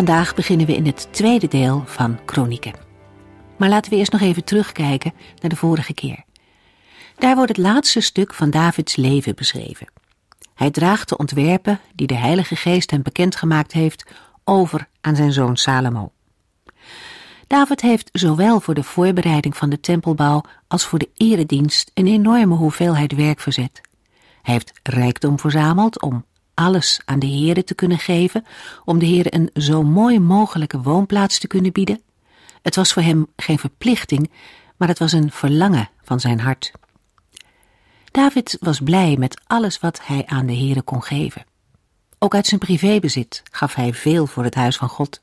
Vandaag beginnen we in het tweede deel van Kronieken. Maar laten we eerst nog even terugkijken naar de vorige keer. Daar wordt het laatste stuk van Davids leven beschreven. Hij draagt de ontwerpen die de Heilige Geest hem bekendgemaakt heeft over aan zijn zoon Salomo. David heeft zowel voor de voorbereiding van de tempelbouw als voor de eredienst een enorme hoeveelheid werk verzet. Hij heeft rijkdom verzameld om alles aan de Heere te kunnen geven, om de Heere een zo mooi mogelijke woonplaats te kunnen bieden? Het was voor hem geen verplichting, maar het was een verlangen van zijn hart. David was blij met alles wat hij aan de Heere kon geven. Ook uit zijn privébezit gaf hij veel voor het huis van God.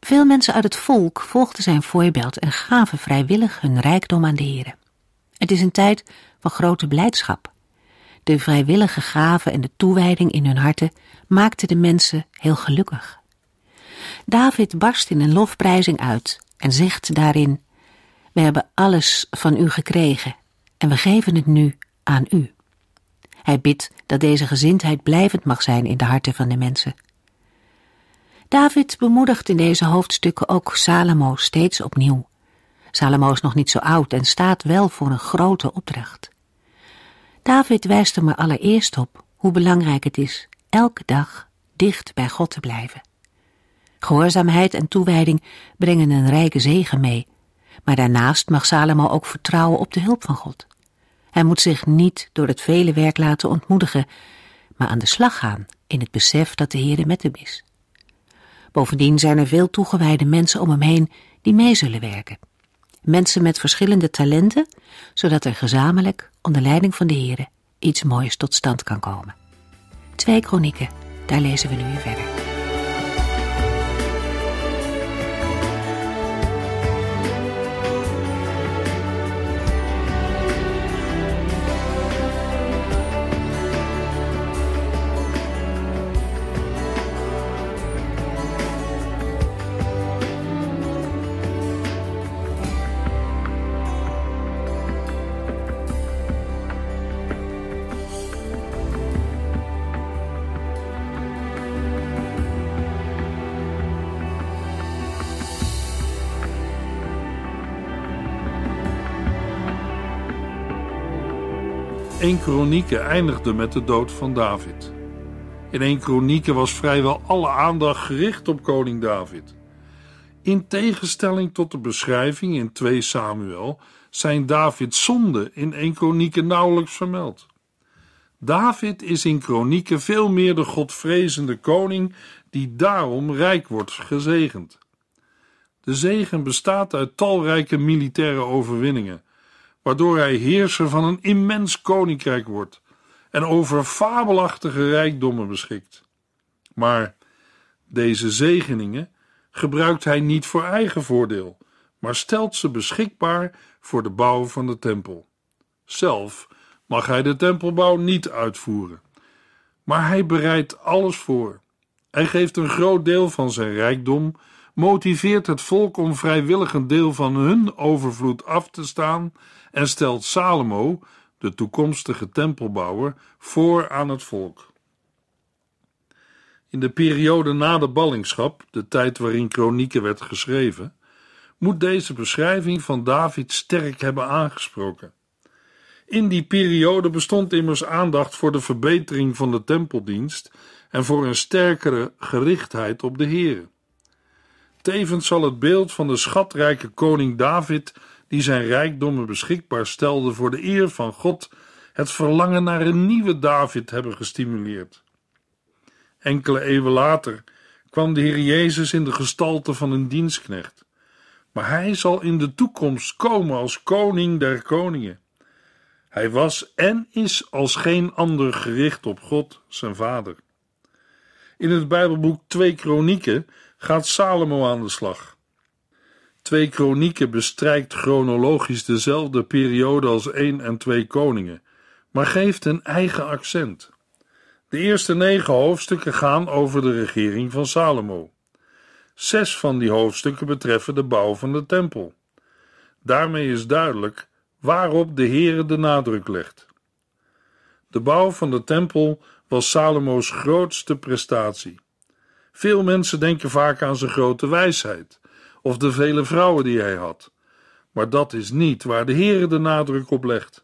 Veel mensen uit het volk volgden zijn voorbeeld en gaven vrijwillig hun rijkdom aan de Heere. Het is een tijd van grote blijdschap de vrijwillige gaven en de toewijding in hun harten maakten de mensen heel gelukkig. David barst in een lofprijzing uit en zegt daarin: wij hebben alles van u gekregen en we geven het nu aan u. Hij bidt dat deze gezindheid blijvend mag zijn in de harten van de mensen. David bemoedigt in deze hoofdstukken ook Salomo steeds opnieuw. Salomo is nog niet zo oud en staat wel voor een grote opdracht. David wijst er me allereerst op hoe belangrijk het is elke dag dicht bij God te blijven. Gehoorzaamheid en toewijding brengen een rijke zegen mee, maar daarnaast mag Salomo ook vertrouwen op de hulp van God. Hij moet zich niet door het vele werk laten ontmoedigen, maar aan de slag gaan in het besef dat de Heer met hem is. Bovendien zijn er veel toegewijde mensen om hem heen die mee zullen werken mensen met verschillende talenten, zodat er gezamenlijk, onder leiding van de heren, iets moois tot stand kan komen. Twee kronieken, daar lezen we nu weer verder. 1 Kronieken eindigde met de dood van David. In 1 Kronieken was vrijwel alle aandacht gericht op koning David. In tegenstelling tot de beschrijving in 2 Samuel zijn Davids zonden in 1 Kronieken nauwelijks vermeld. David is in Kronieken veel meer de godvrezende koning die daarom rijk wordt gezegend. De zegen bestaat uit talrijke militaire overwinningen waardoor hij heerser van een immens koninkrijk wordt en over fabelachtige rijkdommen beschikt. Maar deze zegeningen gebruikt hij niet voor eigen voordeel, maar stelt ze beschikbaar voor de bouw van de tempel. Zelf mag hij de tempelbouw niet uitvoeren, maar hij bereidt alles voor. Hij geeft een groot deel van zijn rijkdom, motiveert het volk om vrijwillig een deel van hun overvloed af te staan en stelt Salomo, de toekomstige tempelbouwer, voor aan het volk. In de periode na de ballingschap, de tijd waarin kronieken werd geschreven, moet deze beschrijving van David sterk hebben aangesproken. In die periode bestond immers aandacht voor de verbetering van de tempeldienst en voor een sterkere gerichtheid op de Heer. Tevens zal het beeld van de schatrijke koning David die zijn rijkdommen beschikbaar stelde voor de eer van God, het verlangen naar een nieuwe David hebben gestimuleerd. Enkele eeuwen later kwam de Heer Jezus in de gestalte van een dienstknecht. Maar hij zal in de toekomst komen als koning der koningen. Hij was en is als geen ander gericht op God, zijn vader. In het Bijbelboek 2 Kronieken gaat Salomo aan de slag. Twee kronieken bestrijkt chronologisch dezelfde periode als 1 en 2 koningen, maar geeft een eigen accent. De eerste negen hoofdstukken gaan over de regering van Salomo. Zes van die hoofdstukken betreffen de bouw van de tempel. Daarmee is duidelijk waarop de Heere de nadruk legt. De bouw van de tempel was Salomo's grootste prestatie. Veel mensen denken vaak aan zijn grote wijsheid, of de vele vrouwen die hij had. Maar dat is niet waar de Heere de nadruk op legt.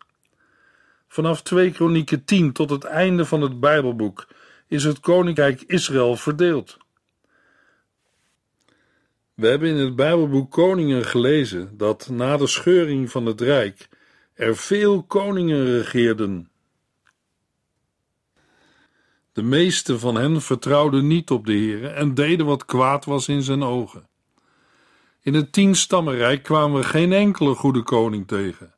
Vanaf 2 Kronieken 10 tot het einde van het Bijbelboek is het koninkrijk Israël verdeeld. We hebben in het Bijbelboek Koningen gelezen dat na de scheuring van het Rijk er veel koningen regeerden. De meeste van hen vertrouwden niet op de Heere en deden wat kwaad was in zijn ogen. In het tienstammenrijk kwamen we geen enkele goede koning tegen.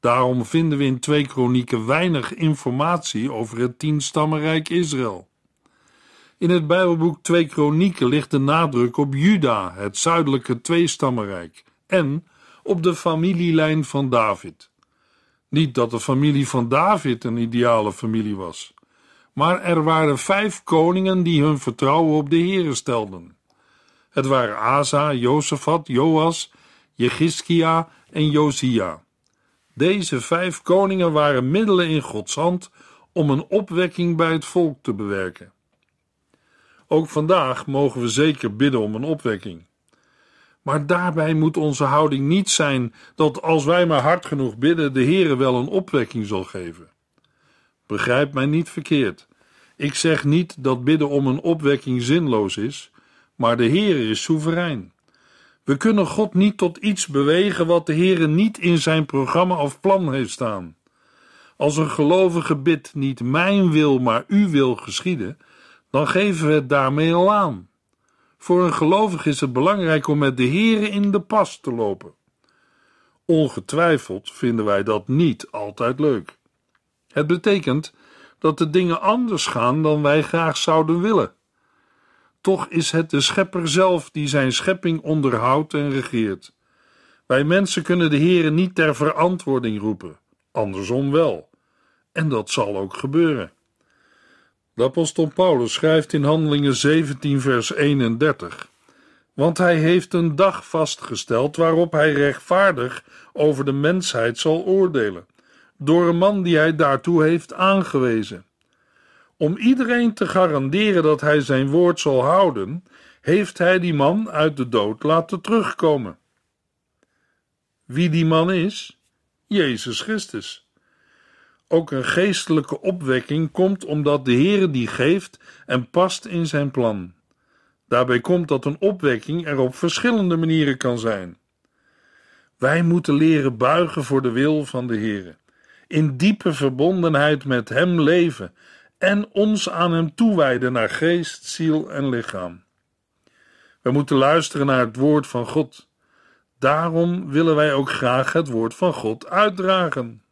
Daarom vinden we in twee kronieken weinig informatie over het tienstammenrijk Israël. In het Bijbelboek 2 Kronieken ligt de nadruk op Juda, het zuidelijke tweestammenrijk, en op de familielijn van David. Niet dat de familie van David een ideale familie was, maar er waren vijf koningen die hun vertrouwen op de Here stelden. Het waren Asa, Jozefat, Joas, Jegiskia en Josia. Deze vijf koningen waren middelen in Gods hand om een opwekking bij het volk te bewerken. Ook vandaag mogen we zeker bidden om een opwekking. Maar daarbij moet onze houding niet zijn dat als wij maar hard genoeg bidden, de Heere wel een opwekking zal geven. Begrijp mij niet verkeerd. Ik zeg niet dat bidden om een opwekking zinloos is, maar de Heer is soeverein. We kunnen God niet tot iets bewegen wat de Heere niet in zijn programma of plan heeft staan. Als een gelovige bid niet mijn wil, maar uw wil geschieden, dan geven we het daarmee al aan. Voor een gelovige is het belangrijk om met de Heere in de pas te lopen. Ongetwijfeld vinden wij dat niet altijd leuk. Het betekent dat de dingen anders gaan dan wij graag zouden willen. Toch is het de Schepper zelf die zijn schepping onderhoudt en regeert. Wij mensen kunnen de Heere niet ter verantwoording roepen, andersom wel. En dat zal ook gebeuren. De apostel Paulus schrijft in Handelingen 17, vers 31. Want hij heeft een dag vastgesteld waarop hij rechtvaardig over de mensheid zal oordelen, door een man die hij daartoe heeft aangewezen. Om iedereen te garanderen dat hij zijn woord zal houden, heeft hij die man uit de dood laten terugkomen. Wie die man is? Jezus Christus. Ook een geestelijke opwekking komt omdat de Heere die geeft en past in zijn plan. Daarbij komt dat een opwekking er op verschillende manieren kan zijn. Wij moeten leren buigen voor de wil van de Heere, in diepe verbondenheid met Hem leven en ons aan Hem toewijden naar geest, ziel en lichaam. We moeten luisteren naar het woord van God. Daarom willen wij ook graag het woord van God uitdragen.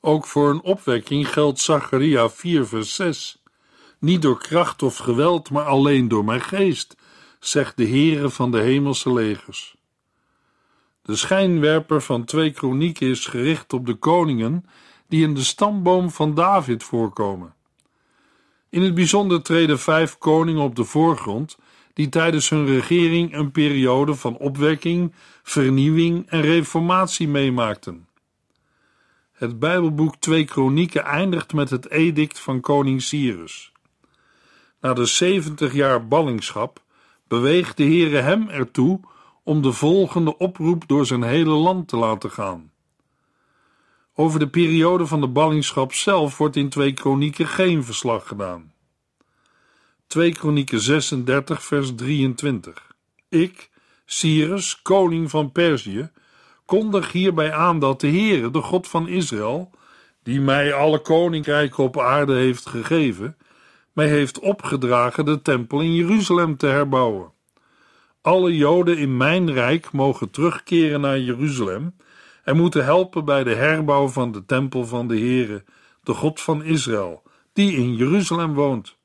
Ook voor een opwekking geldt Zacharia 4, vers 6. Niet door kracht of geweld, maar alleen door mijn geest, zegt de Heere van de hemelse legers. De schijnwerper van twee kronieken is gericht op de koningen die in de stamboom van David voorkomen. In het bijzonder treden vijf koningen op de voorgrond, die tijdens hun regering een periode van opwekking, vernieuwing en reformatie meemaakten. Het Bijbelboek 2 Kronieken eindigt met het edict van koning Cyrus. Na de 70 jaar ballingschap beweegt de Heere hem ertoe om de volgende oproep door zijn hele land te laten gaan. Over de periode van de ballingschap zelf wordt in 2 Kronieken geen verslag gedaan. 2 Kronieken 36, vers 23. Ik, Cyrus, koning van Perzië, kondig hierbij aan dat de Heere, de God van Israël, die mij alle koninkrijken op aarde heeft gegeven, mij heeft opgedragen de tempel in Jeruzalem te herbouwen. Alle Joden in mijn rijk mogen terugkeren naar Jeruzalem en moeten helpen bij de herbouw van de tempel van de Heere, de God van Israël, die in Jeruzalem woont.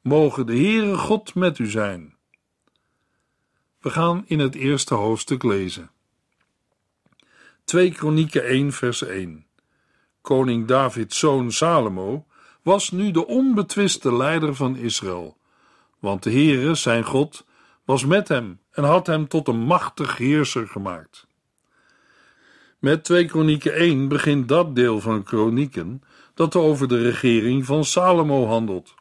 Mogen de Heere God met u zijn. We gaan in het eerste hoofdstuk lezen. 2 Kronieken 1 vers 1 Koning Davids zoon Salomo was nu de onbetwiste leider van Israël, want de Heere, zijn God, was met hem en had hem tot een machtig heerser gemaakt. Met 2 Kronieken 1 begint dat deel van Kronieken dat over de regering van Salomo handelt.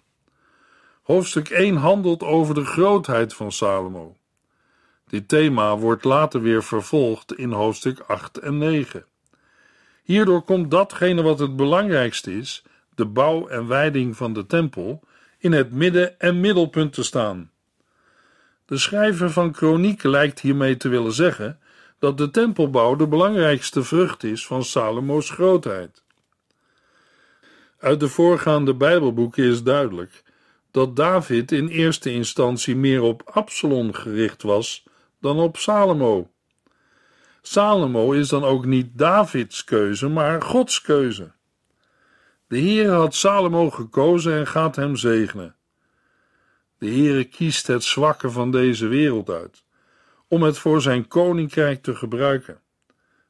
Hoofdstuk 1 handelt over de grootheid van Salomo. Dit thema wordt later weer vervolgd in hoofdstuk 8 en 9. Hierdoor komt datgene wat het belangrijkste is, de bouw en wijding van de tempel, in het midden en middelpunt te staan. De schrijver van Kronieken lijkt hiermee te willen zeggen dat de tempelbouw de belangrijkste vrucht is van Salomo's grootheid. Uit de voorgaande Bijbelboeken is duidelijk dat David in eerste instantie meer op Absalom gericht was dan op Salomo. Salomo is dan ook niet Davids keuze, maar Gods keuze. De Heere had Salomo gekozen en gaat hem zegenen. De Heere kiest het zwakke van deze wereld uit om het voor zijn koninkrijk te gebruiken.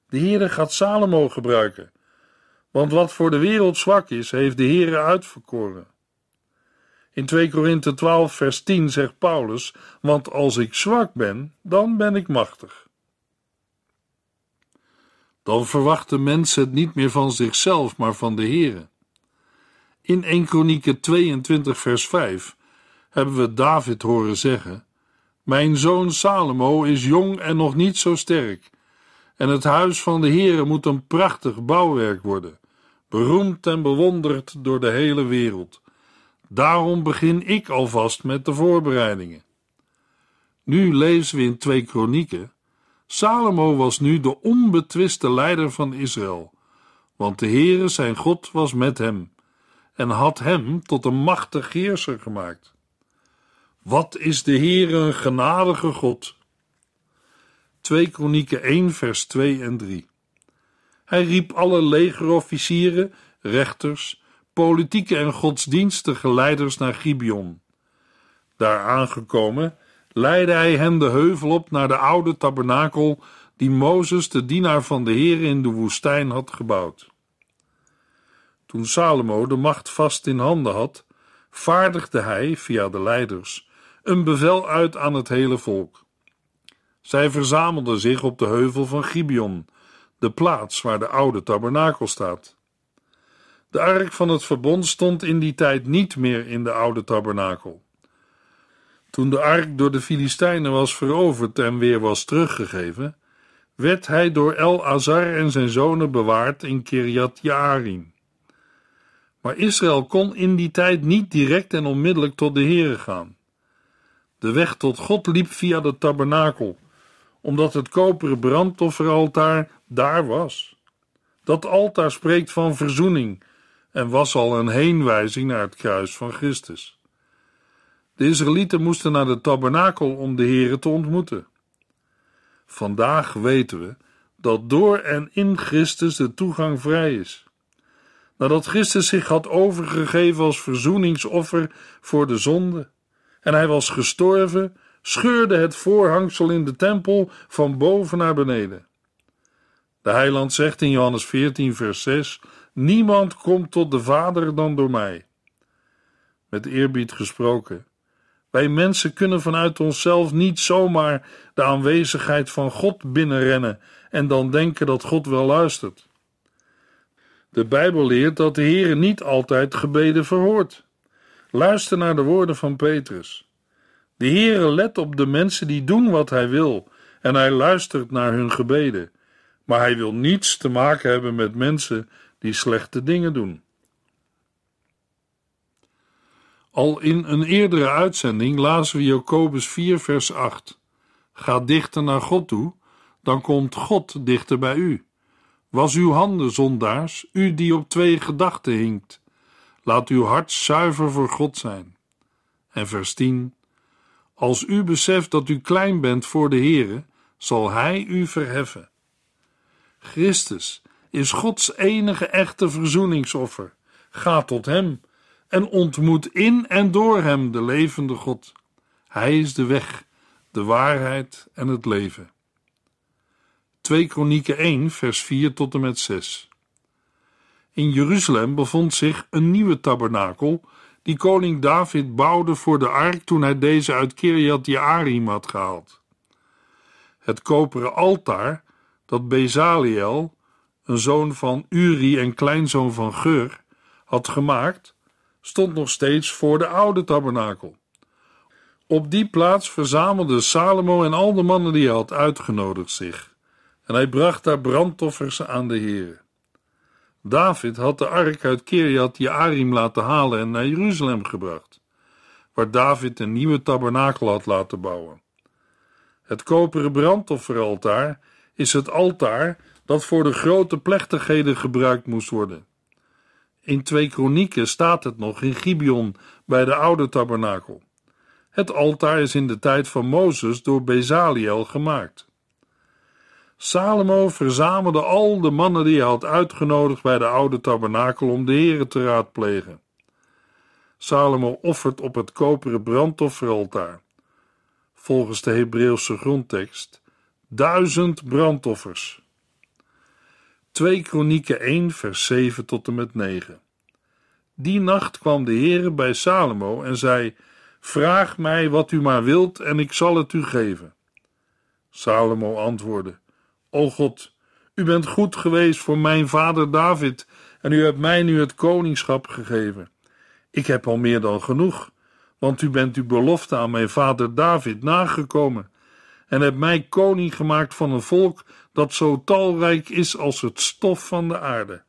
De Heere gaat Salomo gebruiken, want wat voor de wereld zwak is, heeft de Heere uitverkoren. In 2 Korinthe 12 vers 10 zegt Paulus, want als ik zwak ben, dan ben ik machtig. Dan verwachten mensen het niet meer van zichzelf, maar van de Heere. In 1 Kronieken 22 vers 5 hebben we David horen zeggen mijn zoon Salomo is jong en nog niet zo sterk. En het huis van de Heere moet een prachtig bouwwerk worden, beroemd en bewonderd door de hele wereld. Daarom begin ik alvast met de voorbereidingen. Nu lezen we in twee kronieken. Salomo was nu de onbetwiste leider van Israël, want de Heere zijn God was met hem en had hem tot een machtig heerser gemaakt. Wat is de Heere een genadige God? 2 Kronieken 1 vers 2 en 3 Hij riep alle legerofficieren, rechters, politieke en godsdienstige leiders naar Gibeon. Daar aangekomen leidde hij hen de heuvel op naar de oude tabernakel die Mozes, de dienaar van de Heer, in de woestijn had gebouwd. Toen Salomo de macht vast in handen had, vaardigde hij, via de leiders, een bevel uit aan het hele volk. Zij verzamelden zich op de heuvel van Gibeon, de plaats waar de oude tabernakel staat. De ark van het verbond stond in die tijd niet meer in de oude tabernakel. Toen de ark door de Filistijnen was veroverd en weer was teruggegeven, werd hij door El-Azar en zijn zonen bewaard in Kirjat Jaarim. Maar Israël kon in die tijd niet direct en onmiddellijk tot de Heere gaan. De weg tot God liep via de tabernakel, omdat het koperen brandofferaltaar daar was. Dat altaar spreekt van verzoening en was al een heenwijzing naar het kruis van Christus. De Israëlieten moesten naar de tabernakel om de Here te ontmoeten. Vandaag weten we dat door en in Christus de toegang vrij is. Nadat Christus zich had overgegeven als verzoeningsoffer voor de zonde, en hij was gestorven, scheurde het voorhangsel in de tempel van boven naar beneden. De heiland zegt in Johannes 14, vers 6: Niemand komt tot de Vader dan door mij. Met eerbied gesproken. Wij mensen kunnen vanuit onszelf niet zomaar de aanwezigheid van God binnenrennen en dan denken dat God wel luistert. De Bijbel leert dat de Heer niet altijd gebeden verhoort. Luister naar de woorden van Petrus. De Heere let op de mensen die doen wat hij wil en hij luistert naar hun gebeden. Maar hij wil niets te maken hebben met mensen die slechte dingen doen. Al in een eerdere uitzending lazen we Jacobus 4, vers 8. Ga dichter naar God toe, dan komt God dichter bij u. Was uw handen zondaars, u die op twee gedachten hinkt. Laat uw hart zuiver voor God zijn. En vers 10. Als u beseft dat u klein bent voor de Heere, zal Hij u verheffen. Christus is Gods enige echte verzoeningsoffer. Ga tot Hem en ontmoet in en door Hem de levende God. Hij is de weg, de waarheid en het leven. 2 Kronieken 1, vers 4 tot en met 6. In Jeruzalem bevond zich een nieuwe tabernakel, die koning David bouwde voor de ark toen hij deze uit Kiriat Jearim had gehaald. Het koperen altaar dat Bezaliel, een zoon van Uri en kleinzoon van Geur, had gemaakt, stond nog steeds voor de oude tabernakel. Op die plaats verzamelden Salomo en al de mannen die hij had uitgenodigd zich, en hij bracht daar brandoffers aan de Heer. David had de ark uit Kiriat Jearim laten halen en naar Jeruzalem gebracht, waar David een nieuwe tabernakel had laten bouwen. Het koperen brandofferaltaar is het altaar dat voor de grote plechtigheden gebruikt moest worden. In twee kronieken staat het nog in Gibeon bij de oude tabernakel. Het altaar is in de tijd van Mozes door Bezaliel gemaakt. Salomo verzamelde al de mannen die hij had uitgenodigd bij de oude tabernakel om de heren te raadplegen. Salomo offert op het koperen brandofferaltaar, volgens de Hebreeuwse grondtekst, duizend brandoffers. 2 Kronieken 1 vers 7 tot en met 9 Die nacht kwam de Heere bij Salomo en zei, Vraag mij wat u maar wilt en ik zal het u geven. Salomo antwoordde, O God, u bent goed geweest voor mijn vader David en u hebt mij nu het koningschap gegeven. Ik heb al meer dan genoeg, want u bent uw belofte aan mijn vader David nagekomen en hebt mij koning gemaakt van een volk dat zo talrijk is als het stof van de aarde.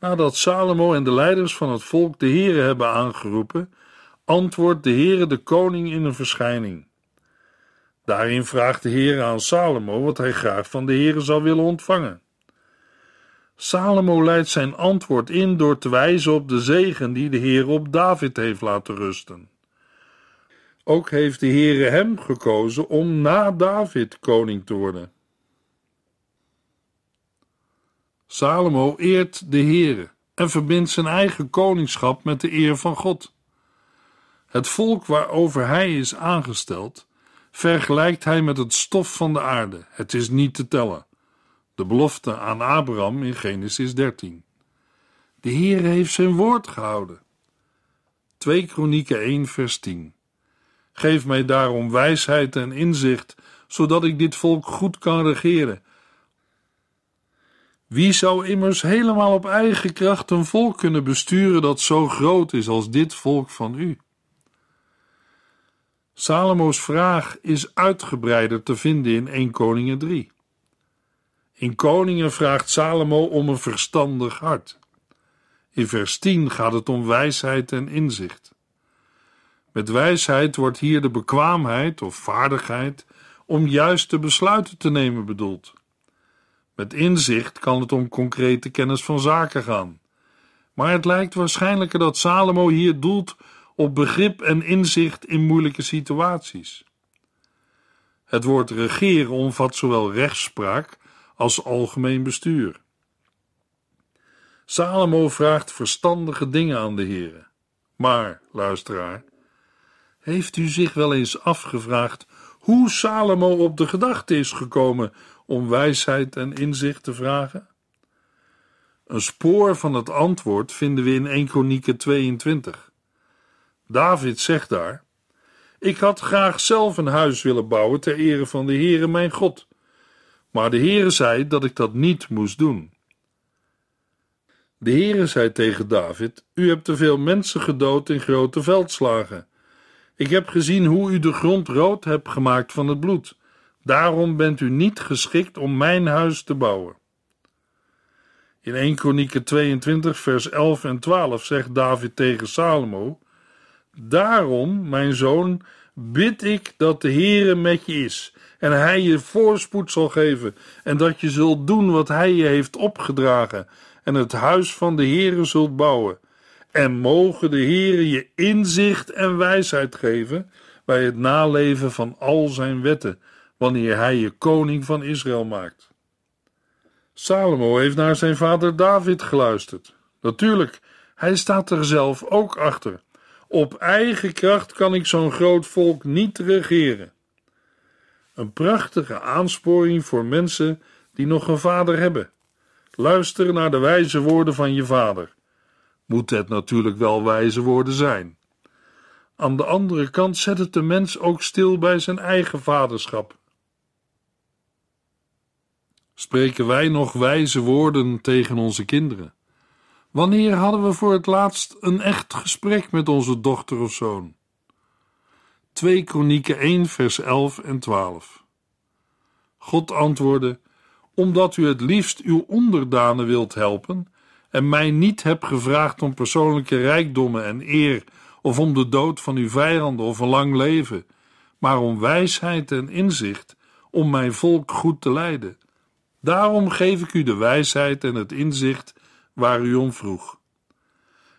Nadat Salomo en de leiders van het volk de Heere hebben aangeroepen, antwoordt de Heere de koning in een verschijning. Daarin vraagt de Heer aan Salomo wat hij graag van de Heer zou willen ontvangen. Salomo leidt zijn antwoord in door te wijzen op de zegen die de Heer op David heeft laten rusten. Ook heeft de Heere hem gekozen om na David koning te worden. Salomo eert de Heere en verbindt zijn eigen koningschap met de eer van God. Het volk waarover hij is aangesteld vergelijkt hij met het stof van de aarde. Het is niet te tellen. De belofte aan Abraham in Genesis 13. De Heer heeft zijn woord gehouden. 2 Kronieken 1 vers 10. Geef mij daarom wijsheid en inzicht, zodat ik dit volk goed kan regeren. Wie zou immers helemaal op eigen kracht een volk kunnen besturen dat zo groot is als dit volk van u? Salomo's vraag is uitgebreider te vinden in 1 Koningen 3. In Koningen vraagt Salomo om een verstandig hart. In vers 10 gaat het om wijsheid en inzicht. Met wijsheid wordt hier de bekwaamheid of vaardigheid om juiste besluiten te nemen bedoeld. Met inzicht kan het om concrete kennis van zaken gaan. Maar het lijkt waarschijnlijker dat Salomo hier doelt op begrip en inzicht in moeilijke situaties. Het woord regeren omvat zowel rechtspraak als algemeen bestuur. Salomo vraagt verstandige dingen aan de heren. Maar, luisteraar, heeft u zich wel eens afgevraagd hoe Salomo op de gedachte is gekomen om wijsheid en inzicht te vragen? Een spoor van het antwoord vinden we in 1 Kronieken 22. David zegt daar: Ik had graag zelf een huis willen bouwen ter ere van de Heere mijn God. Maar de Heere zei dat ik dat niet moest doen. De Heere zei tegen David: U hebt te veel mensen gedood in grote veldslagen. Ik heb gezien hoe u de grond rood hebt gemaakt van het bloed. Daarom bent u niet geschikt om mijn huis te bouwen. In 1 Kronieken 22, vers 11 en 12 zegt David tegen Salomo: Daarom, mijn zoon, bid ik dat de Heere met je is en hij je voorspoed zal geven en dat je zult doen wat hij je heeft opgedragen en het huis van de Heere zult bouwen. En mogen de Heere je inzicht en wijsheid geven bij het naleven van al zijn wetten, wanneer hij je koning van Israël maakt. Salomo heeft naar zijn vader David geluisterd. Natuurlijk, hij staat er zelf ook achter. Op eigen kracht kan ik zo'n groot volk niet regeren. Een prachtige aansporing voor mensen die nog een vader hebben. Luister naar de wijze woorden van je vader. Moet het natuurlijk wel wijze woorden zijn. Aan de andere kant zet het de mens ook stil bij zijn eigen vaderschap. Spreken wij nog wijze woorden tegen onze kinderen? Wanneer hadden we voor het laatst een echt gesprek met onze dochter of zoon? 2 Kronieken 1, vers 11 en 12. God antwoordde: Omdat u het liefst uw onderdanen wilt helpen en mij niet hebt gevraagd om persoonlijke rijkdommen en eer of om de dood van uw vijanden of een lang leven, maar om wijsheid en inzicht om mijn volk goed te leiden. Daarom geef ik u de wijsheid en het inzicht waar u om vroeg.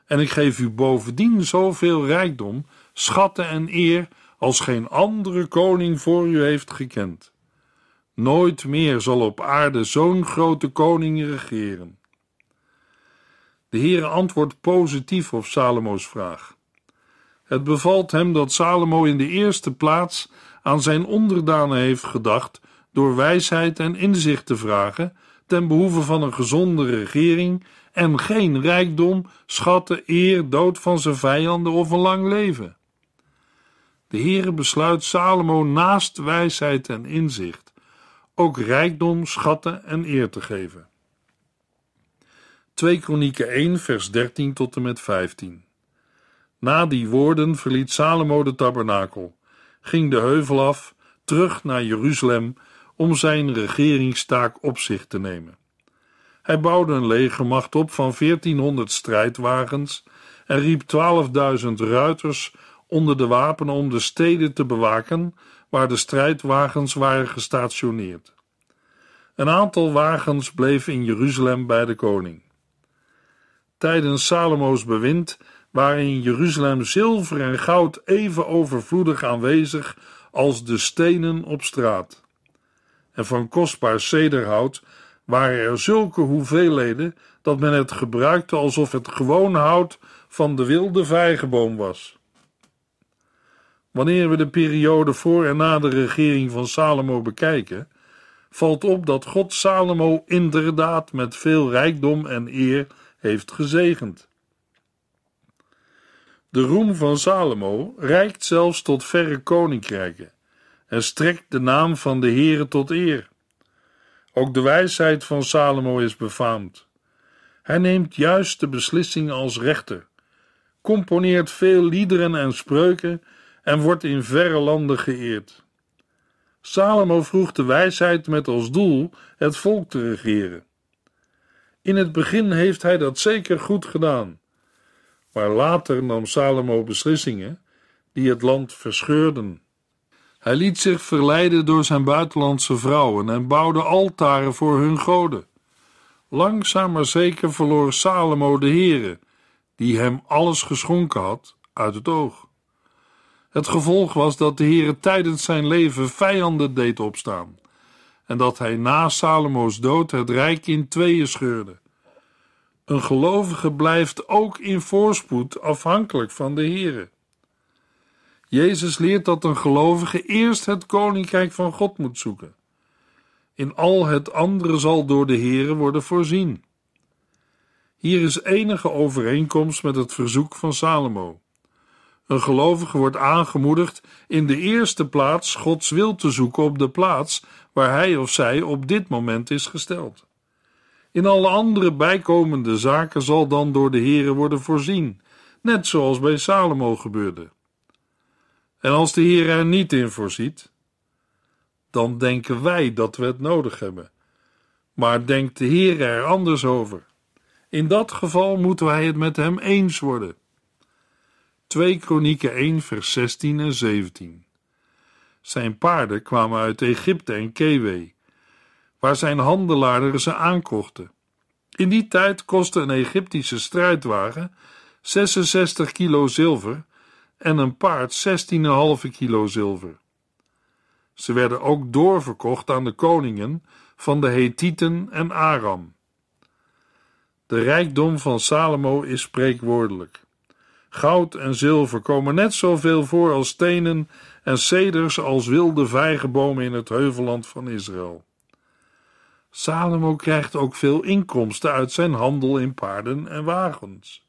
En ik geef u bovendien zoveel rijkdom, schatten en eer als geen andere koning voor u heeft gekend. Nooit meer zal op aarde zo'n grote koning regeren. De Heere antwoordt positief op Salomo's vraag. Het bevalt hem dat Salomo in de eerste plaats aan zijn onderdanen heeft gedacht door wijsheid en inzicht te vragen ten behoeve van een gezonde regering en geen rijkdom, schatten, eer, dood van zijn vijanden of een lang leven. De Heere besluit Salomo naast wijsheid en inzicht ook rijkdom, schatten en eer te geven. 2 Kronieken 1 vers 13 tot en met 15 Na die woorden verliet Salomo de tabernakel, ging de heuvel af, terug naar Jeruzalem om zijn regeringstaak op zich te nemen. Hij bouwde een legermacht op van 1400 strijdwagens en riep 12.000 ruiters onder de wapenen om de steden te bewaken waar de strijdwagens waren gestationeerd. Een aantal wagens bleef in Jeruzalem bij de koning. Tijdens Salomo's bewind waren in Jeruzalem zilver en goud even overvloedig aanwezig als de stenen op straat. En van kostbaar cederhout waren er zulke hoeveelheden dat men het gebruikte alsof het gewoon hout van de wilde vijgenboom was. Wanneer we de periode voor en na de regering van Salomo bekijken, valt op dat God Salomo inderdaad met veel rijkdom en eer heeft gezegend. De roem van Salomo reikt zelfs tot verre koninkrijken en strekt de naam van de Heere tot eer. Ook de wijsheid van Salomo is befaamd. Hij neemt juiste beslissingen als rechter, componeert veel liederen en spreuken en wordt in verre landen geëerd. Salomo vroeg de wijsheid met als doel het volk te regeren. In het begin heeft hij dat zeker goed gedaan, maar later nam Salomo beslissingen die het land verscheurden. Hij liet zich verleiden door zijn buitenlandse vrouwen en bouwde altaren voor hun goden. Langzaam maar zeker verloor Salomo de Heere, die hem alles geschonken had, uit het oog. Het gevolg was dat de Heere tijdens zijn leven vijanden deed opstaan en dat hij na Salomo's dood het rijk in tweeën scheurde. Een gelovige blijft ook in voorspoed afhankelijk van de Heere. Jezus leert dat een gelovige eerst het koninkrijk van God moet zoeken. In al het andere zal door de Here worden voorzien. Hier is enige overeenkomst met het verzoek van Salomo. Een gelovige wordt aangemoedigd in de eerste plaats Gods wil te zoeken op de plaats waar hij of zij op dit moment is gesteld. In alle andere bijkomende zaken zal dan door de Here worden voorzien, net zoals bij Salomo gebeurde. En als de Heer er niet in voorziet, dan denken wij dat we het nodig hebben. Maar denkt de Heer er anders over? In dat geval moeten wij het met hem eens worden. 2 Kronieken 1 vers 16 en 17 Zijn paarden kwamen uit Egypte en Kewe, waar zijn handelaren ze aankochten. In die tijd kostte een Egyptische strijdwagen 66 kilo zilver en een paard 16,5 kilo zilver. Ze werden ook doorverkocht aan de koningen van de Hethieten en Aram. De rijkdom van Salomo is spreekwoordelijk. Goud en zilver komen net zoveel voor als stenen en ceders als wilde vijgenbomen in het heuvelland van Israël. Salomo krijgt ook veel inkomsten uit zijn handel in paarden en wagens.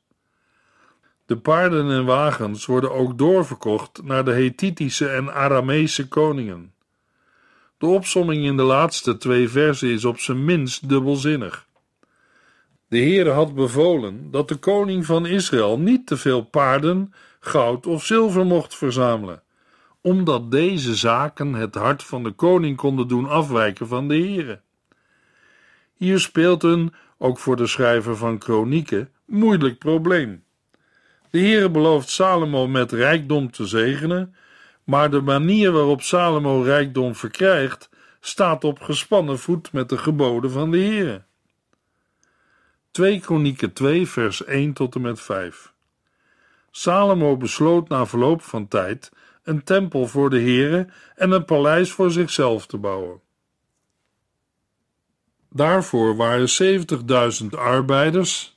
De paarden en wagens worden ook doorverkocht naar de Hethitische en Aramese koningen. De opsomming in de laatste twee versen is op zijn minst dubbelzinnig. De Heere had bevolen dat de koning van Israël niet te veel paarden, goud of zilver mocht verzamelen, omdat deze zaken het hart van de koning konden doen afwijken van de Heere. Hier speelt een, ook voor de schrijver van kronieken, moeilijk probleem. De Heere belooft Salomo met rijkdom te zegenen, maar de manier waarop Salomo rijkdom verkrijgt staat op gespannen voet met de geboden van de Heere. 2 Kronieken 2 vers 1 tot en met 5 Salomo besloot na verloop van tijd een tempel voor de Heere en een paleis voor zichzelf te bouwen. Daarvoor waren 70.000 arbeiders,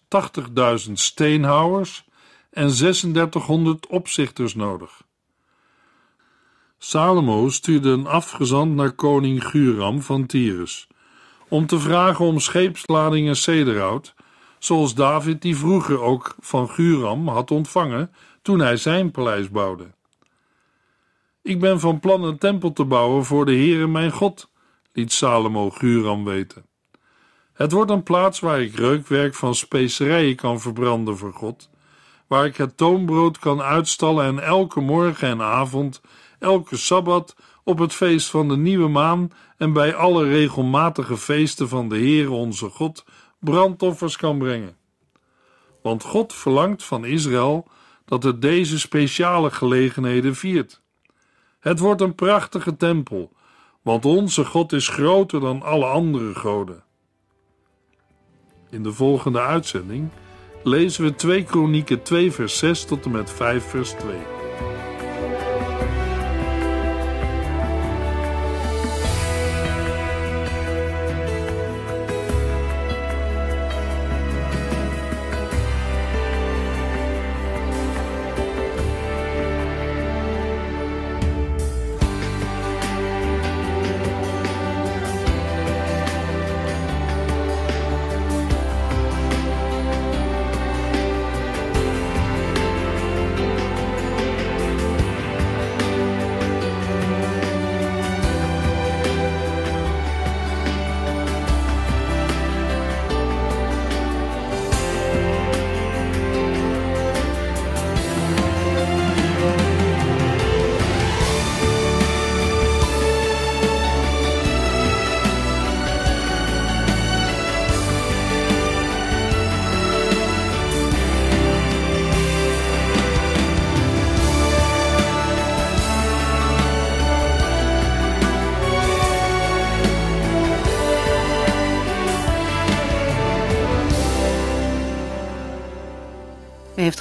80.000 steenhouwers, en 3600 opzichters nodig. Salomo stuurde een afgezant naar koning Guram van Tyrus om te vragen om scheepsladingen cederhout, zoals David die vroeger ook van Guram had ontvangen toen hij zijn paleis bouwde. Ik ben van plan een tempel te bouwen voor de Heere mijn God, liet Salomo Guram weten. Het wordt een plaats waar ik reukwerk van specerijen kan verbranden voor God waar ik het toonbrood kan uitstallen en elke morgen en avond, elke sabbat, op het feest van de nieuwe maan en bij alle regelmatige feesten van de Heere onze God brandoffers kan brengen. Want God verlangt van Israël dat het deze speciale gelegenheden viert. Het wordt een prachtige tempel, want onze God is groter dan alle andere goden. In de volgende uitzending lezen we 2 Kronieken 2 vers 6 tot en met 5 vers 2.